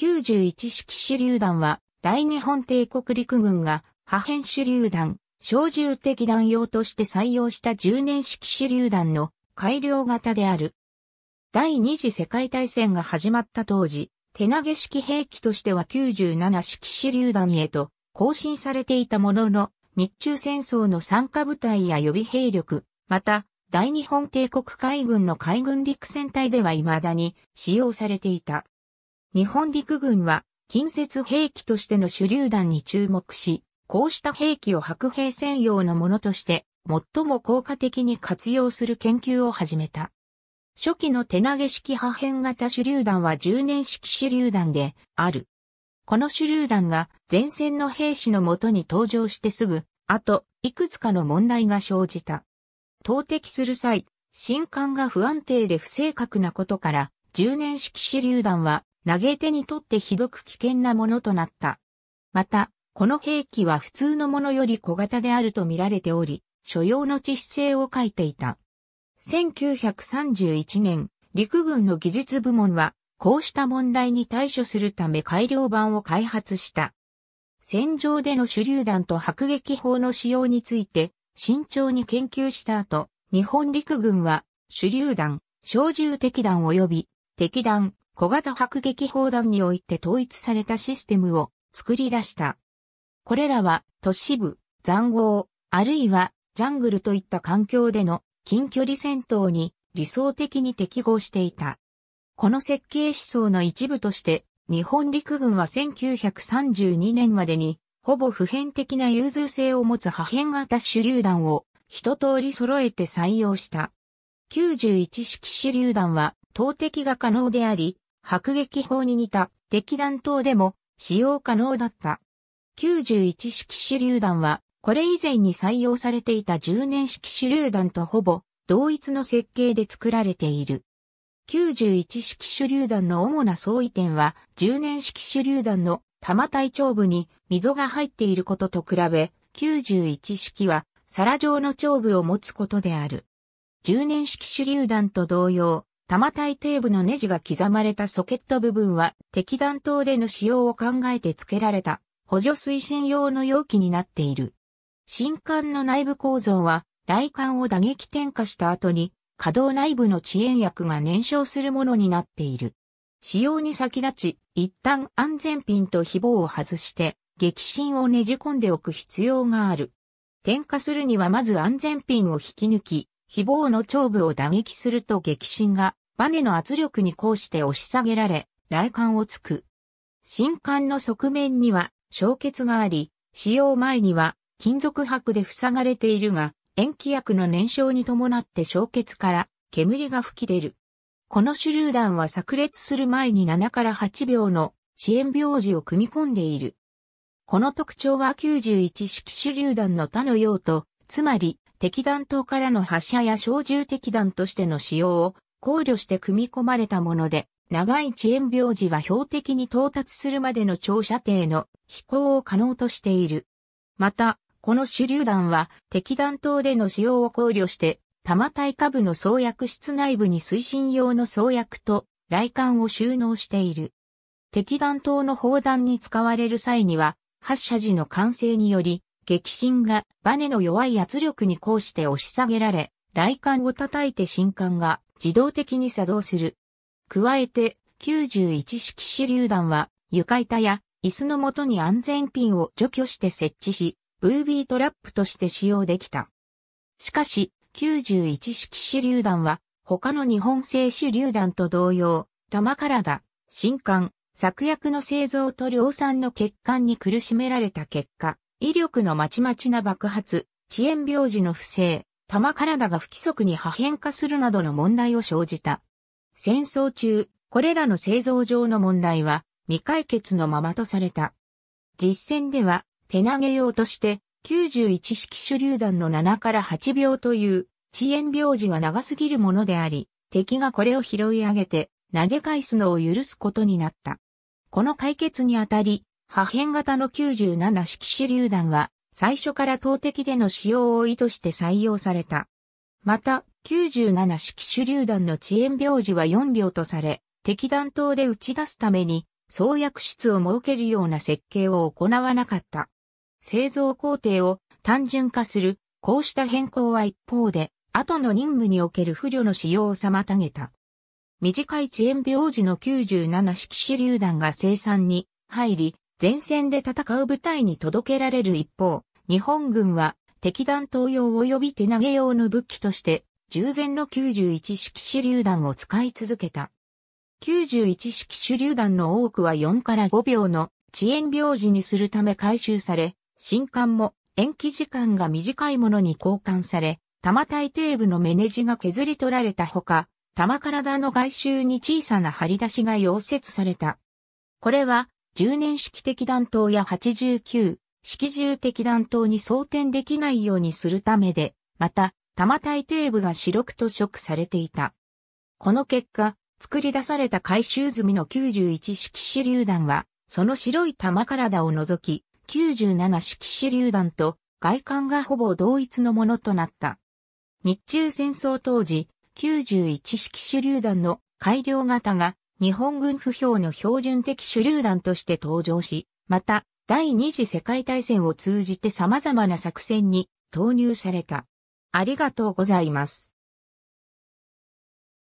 91式手榴弾は、大日本帝国陸軍が、破片手榴弾、小銃的弾用として採用した10年式手榴弾の改良型である。第二次世界大戦が始まった当時、手投げ式兵器としては97式手榴弾へと更新されていたものの、日中戦争の参加部隊や予備兵力、また、大日本帝国海軍の海軍陸戦隊では未だに使用されていた。日本陸軍は近接兵器としての手榴弾に注目し、こうした兵器を白兵専用のものとして最も効果的に活用する研究を始めた。初期の手投げ式破片型手榴弾は10年式手榴弾である。この手榴弾が前線の兵士のもとに登場してすぐ、あと、いくつかの問題が生じた。投擲する際、新艦が不安定で不正確なことから、10年式手榴弾は投げ手にとってひどく危険なものとなった。また、この兵器は普通のものより小型であると見られており、所要の致死性を書いていた。1931年、陸軍の技術部門は、こうした問題に対処するため改良版を開発した。戦場での手榴弾と迫撃砲の使用について、慎重に研究した後、日本陸軍は、手榴弾、小銃敵弾及び、敵弾、小型迫撃砲弾において統一されたシステムを作り出した。これらは都市部、残壕、あるいはジャングルといった環境での近距離戦闘に理想的に適合していた。この設計思想の一部として日本陸軍は1932年までにほぼ普遍的な融通性を持つ破片型手榴弾を一通り揃えて採用した。91式手榴弾は投擲が可能であり、迫撃砲に似た敵弾頭でも使用可能だった。91式手榴弾は、これ以前に採用されていた10年式手榴弾とほぼ同一の設計で作られている。91式手榴弾の主な相違点は、10年式手榴弾の玉体長部に溝が入っていることと比べ、91式は皿状の長部を持つことである。10年式手榴弾と同様、玉体底部のネジが刻まれたソケット部分は、敵弾頭での使用を考えて付けられた、補助推進用の容器になっている。新艦の内部構造は、雷管を打撃点火した後に、稼働内部の遅延薬が燃焼するものになっている。使用に先立ち、一旦安全ピンと非棒を外して、激震をねじ込んでおく必要がある。点火するにはまず安全ピンを引き抜き、非棒の頂部を打撃すると激震がバネの圧力にこうして押し下げられ、雷管をつく。新管の側面には焼結があり、使用前には金属箔で塞がれているが、塩基薬の燃焼に伴って焼結から煙が吹き出る。この手榴弾は炸裂する前に7から8秒の遅延病児を組み込んでいる。この特徴は91式手榴弾の他の用途、つまり敵弾頭からの発射や小銃敵弾としての使用を考慮して組み込まれたもので、長い遅延病時は標的に到達するまでの長射程の飛行を可能としている。また、この手榴弾は敵弾頭での使用を考慮して、弾体下部の装薬室内部に推進用の装薬と雷管を収納している。敵弾頭の砲弾に使われる際には、発射時の完成により、激震がバネの弱い圧力に抗して押し下げられ、雷管を叩いて新管が自動的に作動する。加えて、91式手榴弾は床板や椅子の元に安全ピンを除去して設置し、ブービートラップとして使用できた。しかし、91式手榴弾は他の日本製手榴弾と同様、玉体、新管、作薬の製造と量産の欠陥に苦しめられた結果、威力のまちまちな爆発、遅延病児の不正、弾体が不規則に破片化するなどの問題を生じた。戦争中、これらの製造上の問題は未解決のままとされた。実戦では手投げ用として91式手榴弾の7から8秒という遅延病児は長すぎるものであり、敵がこれを拾い上げて投げ返すのを許すことになった。この解決にあたり、破片型の97式手榴弾は、最初から投擲での使用を意図して採用された。また、97式手榴弾の遅延秒時は4秒とされ、敵弾頭で打ち出すために、創薬室を設けるような設計を行わなかった。製造工程を単純化する、こうした変更は一方で、後の任務における不慮の使用を妨げた。短い遅延秒時の97式手榴弾が生産に入り、前線で戦う部隊に届けられる一方、日本軍は敵弾頭用及び手投げ用の武器として、従前の91式手榴弾を使い続けた。91式手榴弾の多くは4から5秒の遅延病時にするため回収され、新刊も延期時間が短いものに交換され、弾体底部のメネジが削り取られたほか、弾体の外周に小さな張り出しが溶接された。これは10年式的弾頭や89式重的弾頭に装填できないようにするためで、また、玉体底部が白く塗色されていた。この結果、作り出された回収済みの91式手榴弾は、その白い玉体を除き、97式手榴弾と外観がほぼ同一のものとなった。日中戦争当時、91式手榴弾の改良型が日本軍不評の標準的手榴弾として登場し、また、第二次世界大戦を通じて様々な作戦に投入された。ありがとうございます。